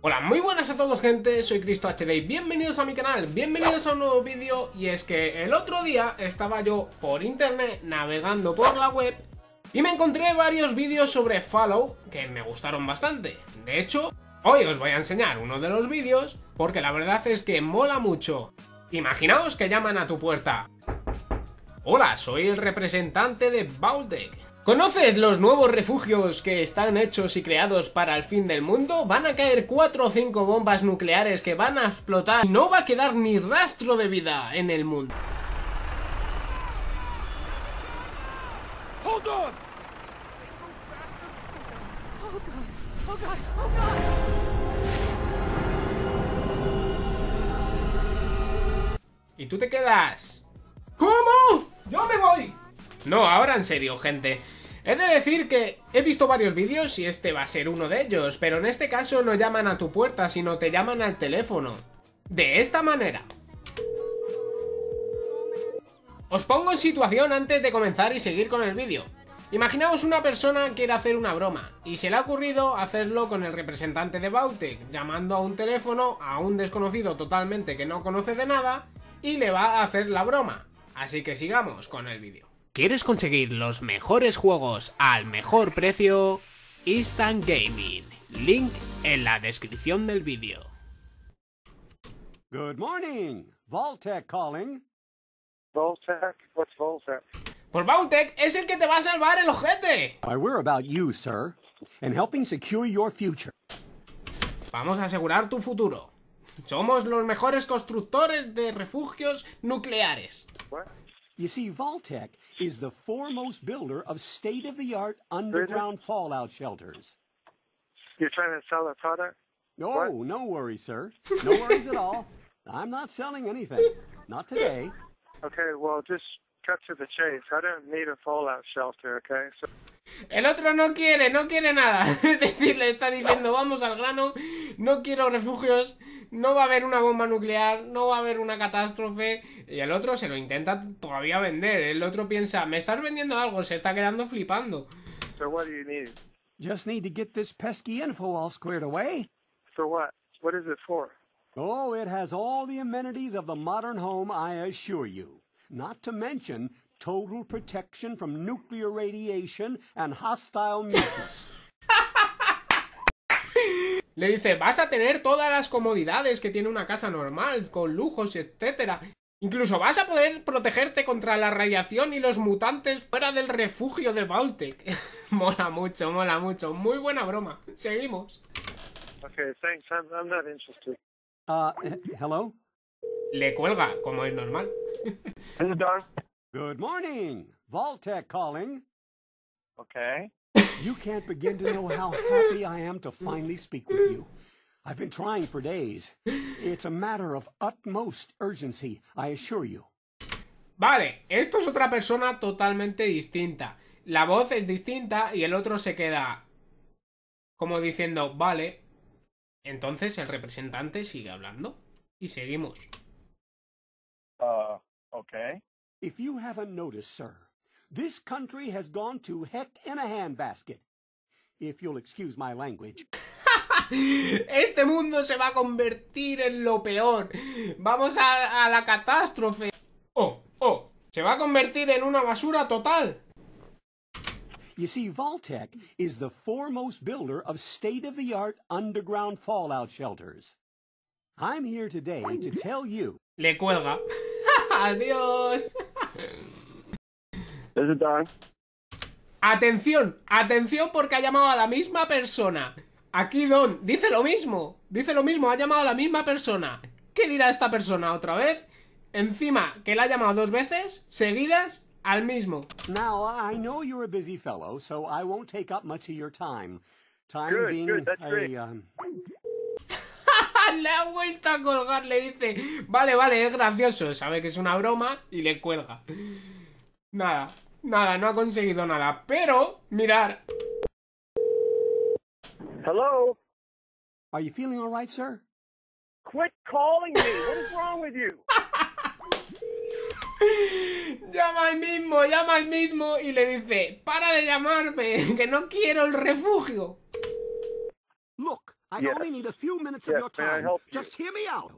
Hola, muy buenas a todos gente, soy Cristo HD y bienvenidos a mi canal, bienvenidos a un nuevo vídeo y es que el otro día estaba yo por internet navegando por la web y me encontré varios vídeos sobre Fallout que me gustaron bastante. De hecho, hoy os voy a enseñar uno de los vídeos porque la verdad es que mola mucho. Imaginaos que llaman a tu puerta. Hola, soy el representante de Baltic ¿Conoces los nuevos refugios que están hechos y creados para el fin del mundo? Van a caer 4 o 5 bombas nucleares que van a explotar y no va a quedar ni rastro de vida en el mundo. Hold on. Y tú te quedas. ¿Cómo? Yo me voy. No, ahora en serio, gente. He de decir que he visto varios vídeos y este va a ser uno de ellos, pero en este caso no llaman a tu puerta, sino te llaman al teléfono. De esta manera. Os pongo en situación antes de comenzar y seguir con el vídeo. Imaginaos una persona quiere hacer una broma, y se le ha ocurrido hacerlo con el representante de Bautech, llamando a un teléfono a un desconocido totalmente que no conoce de nada, y le va a hacer la broma. Así que sigamos con el vídeo. ¿Quieres conseguir los mejores juegos al mejor precio? Instant Gaming. Link en la descripción del vídeo. Good morning. calling. Pues es el que te va a salvar el ojete. Vamos a asegurar tu futuro. Somos los mejores constructores de refugios nucleares. You see, Voltech is the foremost builder of state-of-the-art underground fallout shelters. You're trying to sell a product? No, what? no worries, sir. No worries at all. I'm not selling anything. Not today. Okay, well, just cut to the chase. I don't need a fallout shelter, okay? So El otro no quiere, no quiere nada. Es le está diciendo, vamos al grano, no quiero refugios, no va a haber una bomba nuclear, no va a haber una catástrofe. Y el otro se lo intenta todavía vender. El otro piensa, me estás vendiendo algo, se está quedando flipando. So what do you need? Just need to get this pesky info all squared away. For what? What is it for? Oh, it has all the amenities of the modern home, I assure you. Not to mention total protection from nuclear radiation and hostile mutants. Le dice, vas a tener todas las comodidades que tiene una casa normal, con lujos, etcétera. Incluso vas a poder protegerte contra la radiación y los mutantes fuera del refugio de Baltic. mola mucho, mola mucho. Muy buena broma. Seguimos. Uh, hello? Le cuelga, como es normal. Good morning. calling. Okay. You can't begin to know how happy I am to finally speak with you. I've been trying for days. It's a matter of utmost urgency, I assure you. Vale, esto es otra persona totalmente distinta. La voz es distinta y el otro se queda como diciendo, vale. Entonces el representante sigue hablando y seguimos. Uh, okay. If you haven't noticed, sir, This country has gone to heck in a handbasket. If you'll excuse my language. este mundo se va a convertir en lo peor. Vamos a, a la catástrofe. Oh, oh, se va a convertir en una basura total. You see, Voltech is the foremost builder of state-of-the-art underground fallout shelters. I'm here today to tell you. Le cuelga. Adiós. Atención, atención porque ha llamado a la misma persona. Aquí Don dice lo mismo, dice lo mismo, ha llamado a la misma persona. ¿Qué dirá esta persona otra vez? Encima, que la ha llamado dos veces, seguidas, al mismo. time. being le ha vuelto a colgar, le dice, vale, vale, es gracioso, sabe que es una broma y le cuelga. Nada, Nada, no ha conseguido nada. Pero, mirar. Hello. Are you feeling all right, sir? Quit calling me. What is wrong with you? llama al mismo, llama al mismo y le dice, para de llamarme, que no quiero el refugio. Look, I only need a few minutes of your time. Just hear me out.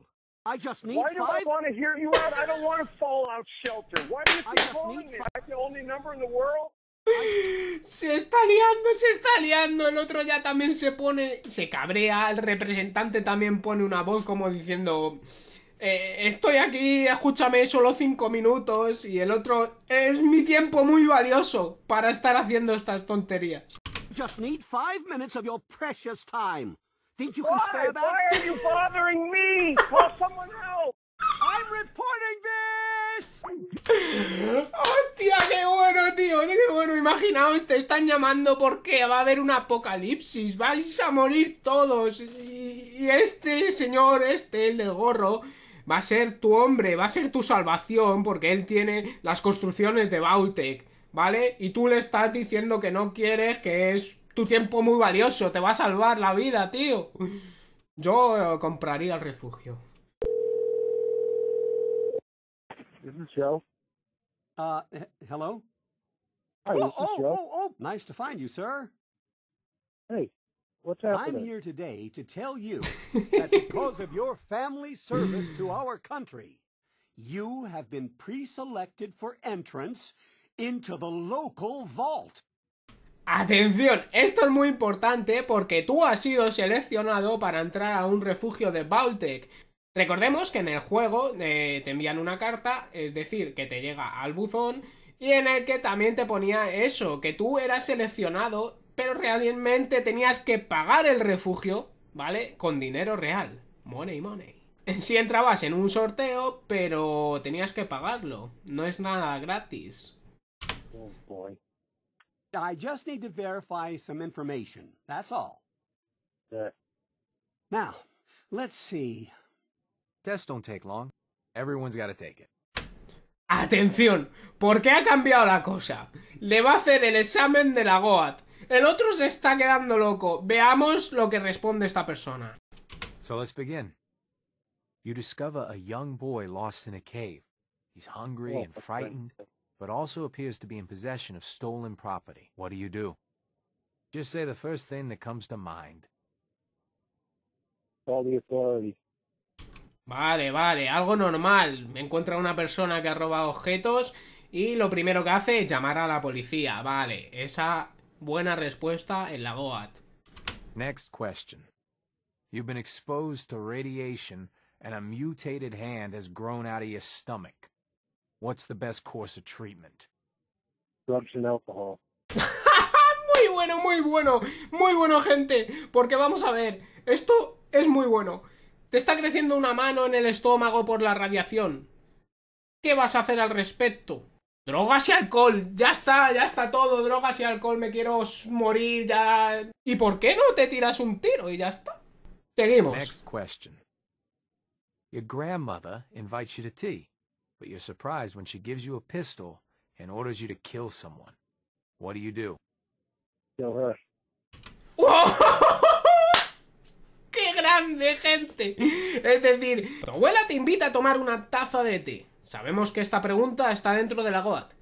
I just need Why do I want to hear you out? I don't want to fall out shelter. Why do you keep calling me? I'm the only number in the world. Se está liando, se está liando. El otro ya también se pone, se cabrea. El representante también pone una voz como diciendo: eh, Estoy aquí, escúchame solo cinco minutos. Y el otro: Es mi tiempo muy valioso para estar haciendo estas tonterías. Just need five minutes of your precious time you are you bothering me? Call someone else. I'm reporting this. Hostia, qué bueno, tío, qué bueno. Imaginaos, te están llamando porque va a haber un apocalipsis, vais a morir todos. Y, este señor, este, el del gorro, va a ser tu hombre, va a ser tu salvación, porque él tiene las construcciones de Bautec, ¿vale? Y tú le estás diciendo que no quieres, que es tu tiempo muy valioso, te va a salvar la vida, tío. Yo eh, compraría el refugio. This is Joe. Uh, eh, hello? Hi, oh, oh, Joe. oh, oh, nice to find you, sir. Hey, what's happening? I'm here today to tell you that because of your family service to our country, you have been pre-selected for entrance into the local vault. Atención, esto es muy importante porque tú has sido seleccionado para entrar a un refugio de Baltec. Recordemos que en el juego eh, te envían una carta, es decir, que te llega al buzón, y en el que también te ponía eso, que tú eras seleccionado, pero realmente tenías que pagar el refugio, ¿vale? Con dinero real. Money, money. Si entrabas en un sorteo, pero tenías que pagarlo. No es nada gratis. Oh boy. I just need to verify some information. That's all. Yeah. Now, let's see. Tests don't take long. Everyone's got to take it. Atención, porque ha cambiado la cosa? Le va a hacer el examen de la GOAT. El otro se está quedando loco. Veamos lo que responde esta persona. So let's begin. You discover a young boy lost in a cave. He's hungry oh, and frightened but also appears to be in possession of stolen property. What do you do? Just say the first thing that comes to mind. Call the authorities. Vale, vale, algo normal. Encuentra una persona que ha robado objetos y lo primero que hace es llamar a la policía. Vale, esa buena respuesta en la GOAT. Next question. You've been exposed to radiation and a mutated hand has grown out of your stomach. What's the best course of treatment? Drugs and alcohol. muy bueno, muy bueno, muy bueno, gente. Porque vamos a ver, esto es muy bueno. Te está creciendo una mano en el estómago por la radiación. ¿Qué vas a hacer al respecto? Drogas y alcohol, ya está, ya está todo, drogas y alcohol, me quiero morir ya. ¿Y por qué no te tiras un tiro y ya está? Seguimos. Next question. Your grandmother invites you to tea but you're surprised when she gives you a pistol and orders you to kill someone. What do you do? ¡Qué grande, gente! Es decir, tu abuela te invita a tomar una taza de té. Sabemos que esta pregunta está dentro de la GOAT.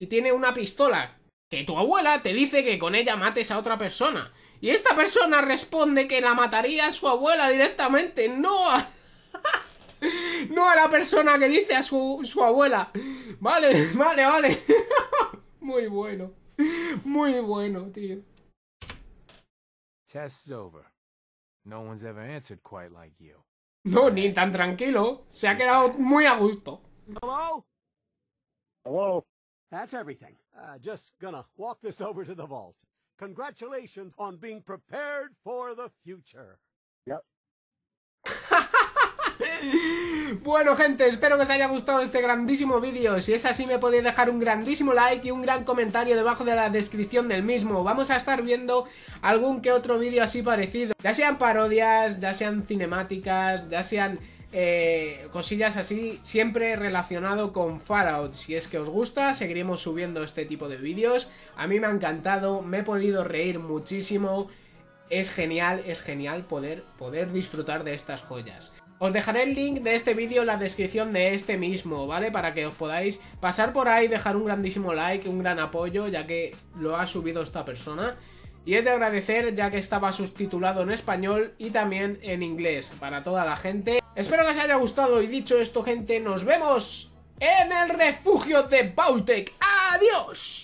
Y tiene una pistola que tu abuela te dice que con ella mates a otra persona. Y esta persona responde que la mataría a su abuela directamente, no a no a la persona que dice a su, su abuela. Vale, vale, vale. Muy bueno. Muy bueno, tío. Test's over. No one's ever answered quite like you. No, ni tan tranquilo. Se ha quedado muy a gusto. Hello? Hello. That's everything. Uh, just gonna walk this over to the vault. Congratulations on being prepared for the future. Yep. Bueno gente, espero que os haya gustado este grandísimo vídeo Si es así me podéis dejar un grandísimo like y un gran comentario debajo de la descripción del mismo Vamos a estar viendo algún que otro vídeo así parecido Ya sean parodias, ya sean cinemáticas, ya sean eh, cosillas así Siempre relacionado con Fallout Si es que os gusta, seguiremos subiendo este tipo de vídeos A mí me ha encantado, me he podido reír muchísimo es genial, es genial poder, poder disfrutar de estas joyas. Os dejaré el link de este vídeo en la descripción de este mismo, ¿vale? Para que os podáis pasar por ahí, dejar un grandísimo like, un gran apoyo, ya que lo ha subido esta persona. Y es de agradecer ya que estaba subtitulado en español y también en inglés para toda la gente. Espero que os haya gustado y dicho esto gente, nos vemos en el refugio de Bautec. ¡Adiós!